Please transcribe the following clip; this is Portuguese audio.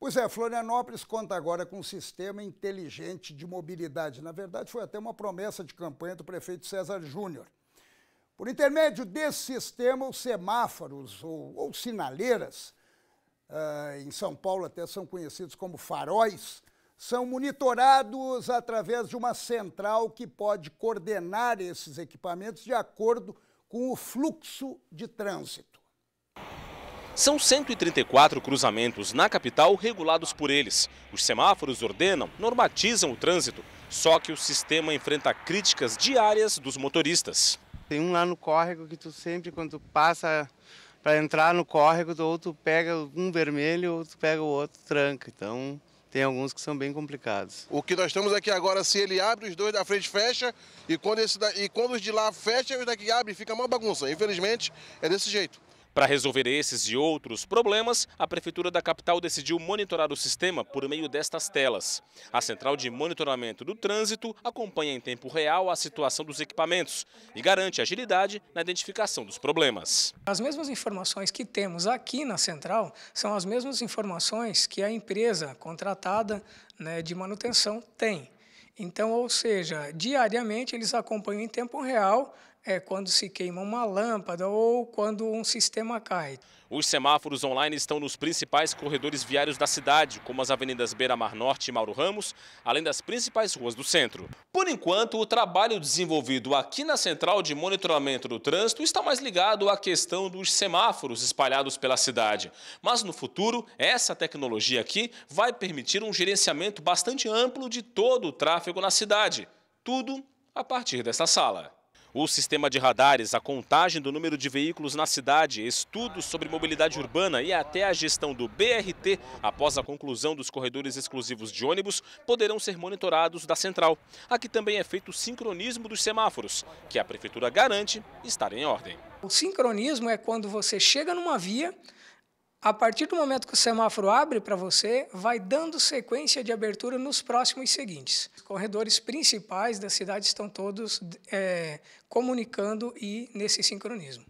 Pois é, Florianópolis conta agora com um sistema inteligente de mobilidade. Na verdade, foi até uma promessa de campanha do prefeito César Júnior. Por intermédio desse sistema, os semáforos ou, ou sinaleiras, uh, em São Paulo até são conhecidos como faróis, são monitorados através de uma central que pode coordenar esses equipamentos de acordo com o fluxo de trânsito. São 134 cruzamentos na capital regulados por eles. Os semáforos ordenam, normatizam o trânsito, só que o sistema enfrenta críticas diárias dos motoristas. Tem um lá no córrego que tu sempre, quando tu passa para entrar no córrego, ou tu pega um vermelho, ou tu pega o outro tranca. Então, tem alguns que são bem complicados. O que nós estamos aqui agora, se ele abre, os dois da frente fecha, e quando, esse da, e quando os de lá fecham, os daqui abrem, fica uma bagunça. Infelizmente, é desse jeito. Para resolver esses e outros problemas, a Prefeitura da capital decidiu monitorar o sistema por meio destas telas. A Central de Monitoramento do Trânsito acompanha em tempo real a situação dos equipamentos e garante agilidade na identificação dos problemas. As mesmas informações que temos aqui na Central são as mesmas informações que a empresa contratada né, de manutenção tem. Então, ou seja, diariamente eles acompanham em tempo real é quando se queima uma lâmpada ou quando um sistema cai. Os semáforos online estão nos principais corredores viários da cidade, como as avenidas Beira Mar Norte e Mauro Ramos, além das principais ruas do centro. Por enquanto, o trabalho desenvolvido aqui na Central de Monitoramento do Trânsito está mais ligado à questão dos semáforos espalhados pela cidade. Mas no futuro, essa tecnologia aqui vai permitir um gerenciamento bastante amplo de todo o tráfego na cidade. Tudo a partir dessa sala o sistema de radares, a contagem do número de veículos na cidade, estudos sobre mobilidade urbana e até a gestão do BRT após a conclusão dos corredores exclusivos de ônibus poderão ser monitorados da central. Aqui também é feito o sincronismo dos semáforos, que a prefeitura garante estar em ordem. O sincronismo é quando você chega numa via a partir do momento que o semáforo abre para você, vai dando sequência de abertura nos próximos seguintes. Os corredores principais da cidade estão todos é, comunicando e nesse sincronismo.